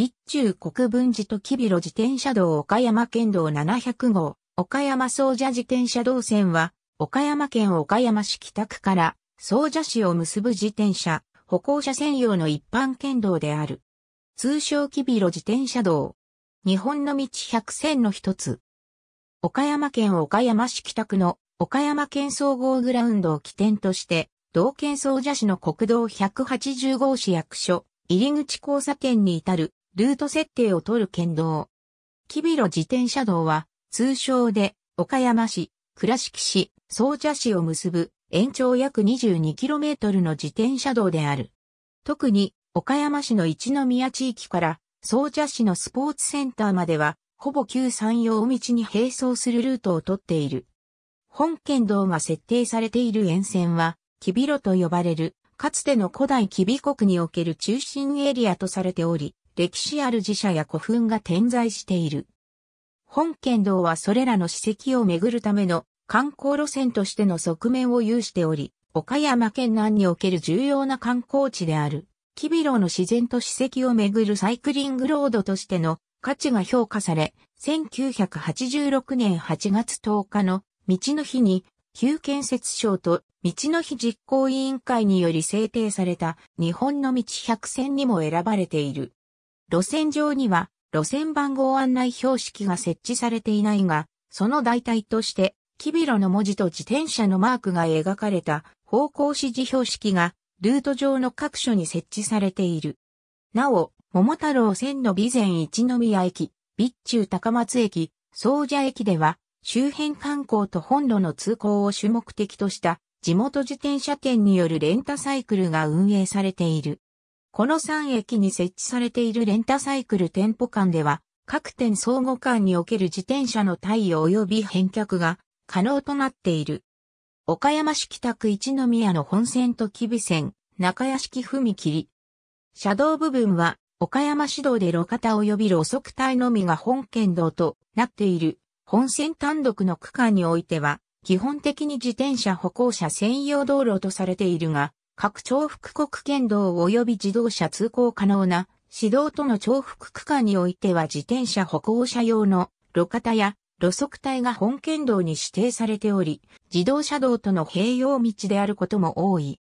備中国分寺と吉広自転車道岡山県道700号、岡山総社自転車道線は、岡山県岡山市北区から総社市を結ぶ自転車、歩行者専用の一般県道である。通称キビロ自転車道。日本の道100選の一つ。岡山県岡山市北区の岡山県総合グラウンドを起点として、同県総社市の国道180号市役所、入口交差点に至るルート設定を取る県道。キビロ自転車道は、通称で、岡山市、倉敷市、総社市を結ぶ、延長約 22km の自転車道である。特に、岡山市の一宮地域から、総社市のスポーツセンターまでは、ほぼ旧山陽道に並走するルートを取っている。本県道が設定されている沿線は、キビロと呼ばれる、かつての古代キビ国における中心エリアとされており、歴史ある寺社や古墳が点在している。本県道はそれらの史跡を巡るための観光路線としての側面を有しており、岡山県南における重要な観光地である、キビロの自然と史跡を巡るサイクリングロードとしての価値が評価され、1986年8月10日の道の日に、旧建設省と道の日実行委員会により制定された日本の道100選にも選ばれている。路線上には路線番号案内標識が設置されていないが、その代替として、キビロの文字と自転車のマークが描かれた方向指示標識がルート上の各所に設置されている。なお、桃太郎線の備前一宮駅、備中高松駅、総社駅では、周辺観光と本路の通行を主目的とした地元自転車店によるレンタサイクルが運営されている。この3駅に設置されているレンタサイクル店舗間では、各店相互間における自転車の対応及び返却が可能となっている。岡山市北区一宮の本線と吉備線、中屋敷踏切。車道部分は、岡山市道で路肩及び路側帯のみが本県道となっている。本線単独の区間においては、基本的に自転車歩行者専用道路とされているが、各重複国県道及び自動車通行可能な市道との重複区間においては自転車歩行者用の路肩や路側帯が本県道に指定されており、自動車道との併用道であることも多い。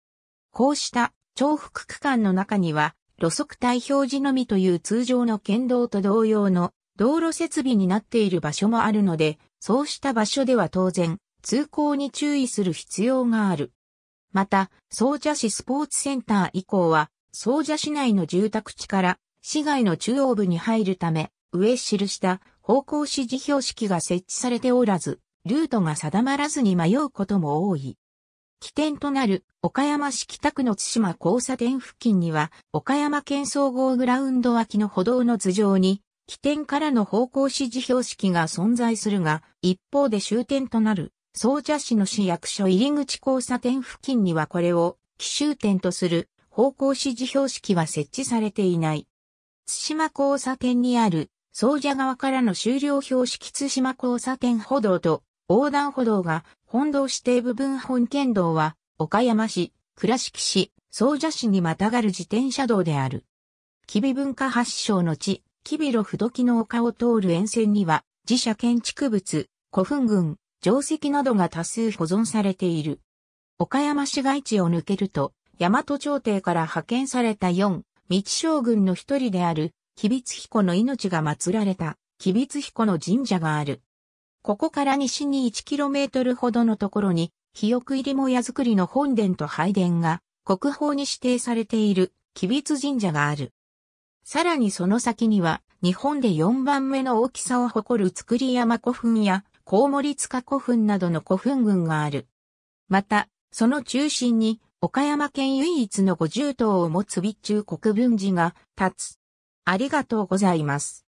こうした重複区間の中には、路側帯表示のみという通常の県道と同様の道路設備になっている場所もあるので、そうした場所では当然、通行に注意する必要がある。また、総社市スポーツセンター以降は、総社市内の住宅地から市街の中央部に入るため、上記した方向指示標識が設置されておらず、ルートが定まらずに迷うことも多い。起点となる岡山市北区の津島交差点付近には、岡山県総合グラウンド脇の歩道の頭上に、起点からの方向指示標識が存在するが、一方で終点となる総社市の市役所入口交差点付近にはこれを奇襲点とする方向指示標識は設置されていない。津島交差点にある総社側からの終了標識津島交差点歩道と横断歩道が本道指定部分本県道は岡山市、倉敷市、総社市にまたがる自転車道である。吉備文化発祥の地、吉備路不時の丘を通る沿線には自社建築物、古墳群、定石などが多数保存されている。岡山市街地を抜けると、大和朝廷から派遣された四、道将軍の一人である、吉備津彦の命が祀られた、吉備津彦の神社がある。ここから西に 1km ほどのところに、肥沃入りも屋造りの本殿と拝殿が、国宝に指定されている、吉備津神社がある。さらにその先には、日本で4番目の大きさを誇る造山古墳や、コウモリ塚古墳などの古墳群がある。また、その中心に、岡山県唯一の五重塔を持つ備中国分寺が立つ。ありがとうございます。